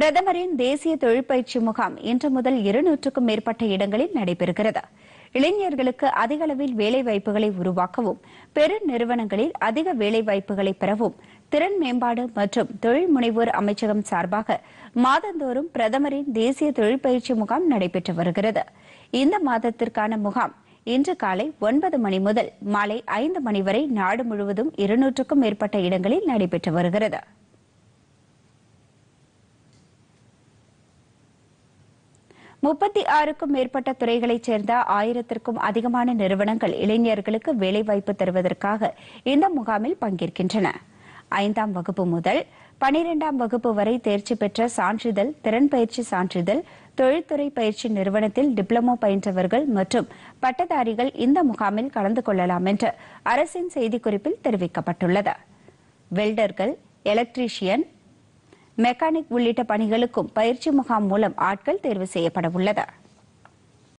பிரதமரின் தேசிய தொழிற்பயிற்சி முகாம் இன்று முதல் இருநூற்றுக்கும் மேற்பட்ட இடங்களில் நடைபெறுகிறது இளைஞர்களுக்கு அதிக அளவில் வேலைவாய்ப்புகளை உருவாக்கவும் பெரு நிறுவனங்களில் அதிக வேலைவாய்ப்புகளை பெறவும் திறன் மேம்பாடு மற்றும் தொழில் முனைவோர் அமைச்சகம் சார்பாக மாதந்தோறும் பிரதமரின் தேசிய தொழிற்பயிற்சி முகாம் நடைபெற்று வருகிறது இந்த மாதத்திற்கான முகாம் இன்று காலை ஒன்பது மணி முதல் மாலை ஐந்து மணி வரை நாடு முழுவதும் இருநூற்றுக்கும் மேற்பட்ட இடங்களில் நடைபெற்று வருகிறது முப்பத்தி ஆறுக்கும் மேற்பட்ட துறைகளைச் சேர்ந்த ஆயிரத்திற்கும் அதிகமான நிறுவனங்கள் இளைஞர்களுக்கு வேலைவாய்ப்பு தருவதற்காக இந்த முகாமில் பங்கேற்கின்றன ஐந்தாம் வகுப்பு முதல் பனிரெண்டாம் வகுப்பு வரை தேர்ச்சி பெற்ற சான்றிதழ் திறன் பயிற்சி சான்றிதழ் தொழில்துறை பயிற்சி நிறுவனத்தில் டிப்ளமோ பயின்றவர்கள் மற்றும் பட்டதாரிகள் இந்த முகாமில் கலந்து கொள்ளலாம் என்று அரசின் செய்திக்குறிப்பில் தெரிவிக்கப்பட்டுள்ளது வெல்டர்கள் எலக்ட்ரீஷியன் மெக்கானிக் உள்ளிட்ட பணிகளுக்கும் பயிற்சி முகாம் மூலம் ஆட்கள் தேர்வு செய்யப்பட உள்ளது